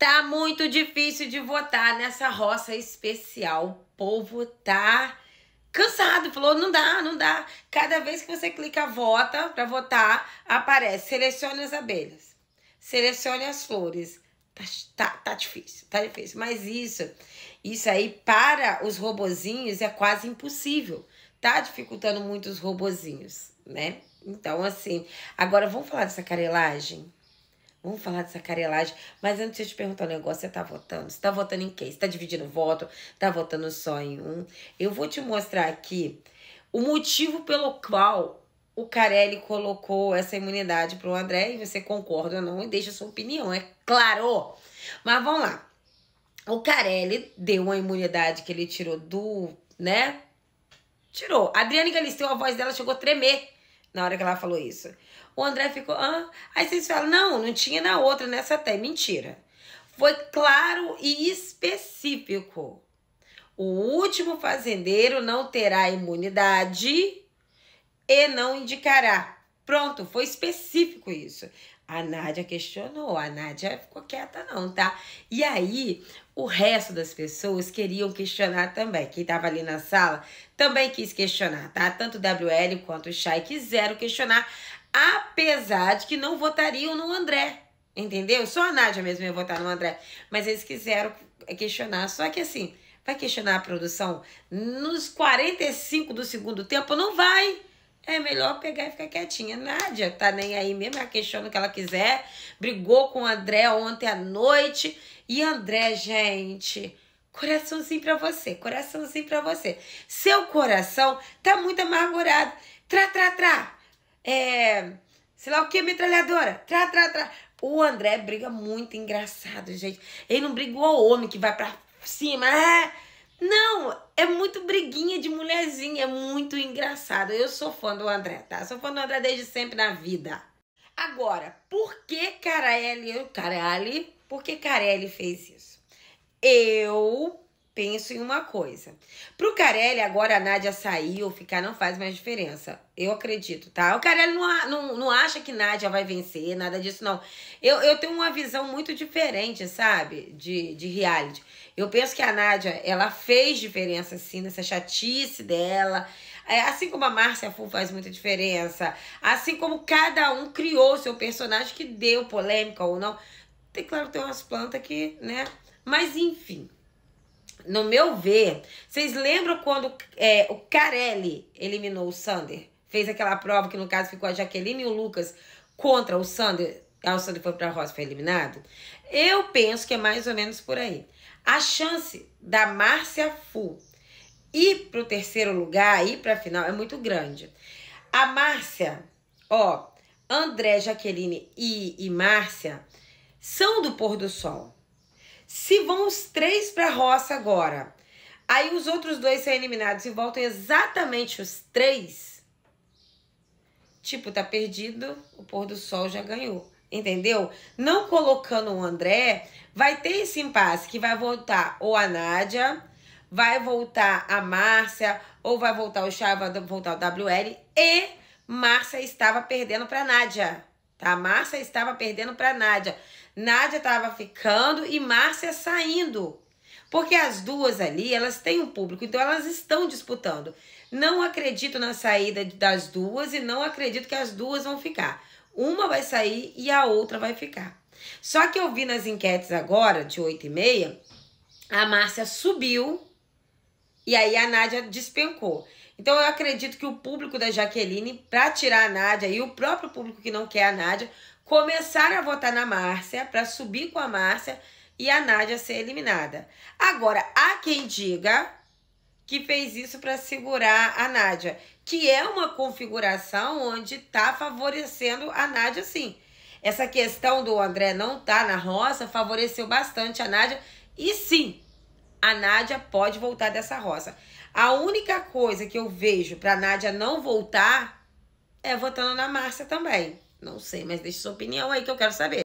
Tá muito difícil de votar nessa roça especial. O povo tá cansado, falou: não dá, não dá. Cada vez que você clica vota para votar, aparece: selecione as abelhas, selecione as flores. Tá, tá, tá difícil, tá difícil. Mas isso, isso aí para os robozinhos é quase impossível. Tá dificultando muito os robozinhos, né? Então, assim, agora vamos falar dessa carelagem? Vamos falar dessa carelagem. Mas antes de eu te perguntar um negócio, você tá votando? Você tá votando em quem? Você tá dividindo voto? Tá votando só em um? Eu vou te mostrar aqui o motivo pelo qual o Carelli colocou essa imunidade pro André e você concorda ou não e deixa sua opinião, é claro. Mas vamos lá. O Carelli deu uma imunidade que ele tirou do, né? Tirou. A Adriane Galisteu, a voz dela chegou a tremer na hora que ela falou isso. O André ficou, hã? Aí vocês falam, não, não tinha na outra, nessa até. Mentira. Foi claro e específico. O último fazendeiro não terá imunidade e não indicará Pronto, foi específico isso. A Nádia questionou, a Nádia ficou quieta não, tá? E aí, o resto das pessoas queriam questionar também. Quem tava ali na sala também quis questionar, tá? Tanto o WL quanto o Chay quiseram questionar, apesar de que não votariam no André, entendeu? Só a Nádia mesmo ia votar no André, mas eles quiseram questionar. Só que assim, vai questionar a produção nos 45 do segundo tempo? Não vai! É melhor pegar e ficar quietinha. Nádia tá nem aí mesmo, ela questiona o que ela quiser. Brigou com o André ontem à noite. E André, gente, coraçãozinho pra você, coraçãozinho pra você. Seu coração tá muito amargurado. Trá, trá, trá. É. Sei lá o que, metralhadora. Trá, trá, trá. O André briga muito engraçado, gente. Ele não briga o homem que vai pra cima. é não, Andrezinho é muito engraçado. Eu sou fã do André, tá? Sou fã do André desde sempre na vida. Agora, por que Carelli, Carelli, por que Carelli fez isso? Eu penso em uma coisa. Pro Carelli, agora a Nádia sair ou ficar não faz mais diferença. Eu acredito, tá? O Carelli não, não, não acha que Nádia vai vencer, nada disso, não. Eu, eu tenho uma visão muito diferente, sabe? De, de reality. Eu penso que a Nádia, ela fez diferença, assim, nessa chatice dela. É, assim como a Márcia Full faz muita diferença. Assim como cada um criou seu personagem que deu polêmica ou não. Tem, claro, tem umas plantas que, né? Mas, enfim no meu ver, vocês lembram quando é, o Carelli eliminou o Sander? Fez aquela prova que no caso ficou a Jaqueline e o Lucas contra o Sander. Aí ah, o Sander foi pra Rosa foi eliminado. Eu penso que é mais ou menos por aí. A chance da Márcia Fu ir pro terceiro lugar, ir pra final, é muito grande. A Márcia, ó, André, Jaqueline e, e Márcia são do pôr do sol. Se vão os três para a roça agora, aí os outros dois são eliminados e voltam exatamente os três, tipo, tá perdido, o pôr do sol já ganhou. Entendeu? Não colocando o André, vai ter esse impasse que vai voltar ou a Nádia, vai voltar a Márcia, ou vai voltar o Chá, vai voltar o WL, e Márcia estava perdendo para Nádia. Tá? Márcia estava perdendo para Nádia. Nádia estava ficando e Márcia saindo. Porque as duas ali, elas têm um público, então elas estão disputando. Não acredito na saída das duas e não acredito que as duas vão ficar. Uma vai sair e a outra vai ficar. Só que eu vi nas enquetes agora, de 8 e meia, a Márcia subiu e aí a Nádia despencou. Então eu acredito que o público da Jaqueline, para tirar a Nádia e o próprio público que não quer a Nádia, começaram a votar na Márcia, para subir com a Márcia e a Nádia ser eliminada. Agora, há quem diga que fez isso para segurar a Nádia, que é uma configuração onde está favorecendo a Nádia sim. Essa questão do André não tá na roça favoreceu bastante a Nádia e sim, a Nádia pode voltar dessa roça. A única coisa que eu vejo pra Nádia não voltar é votando na Márcia também. Não sei, mas deixa sua opinião aí que eu quero saber.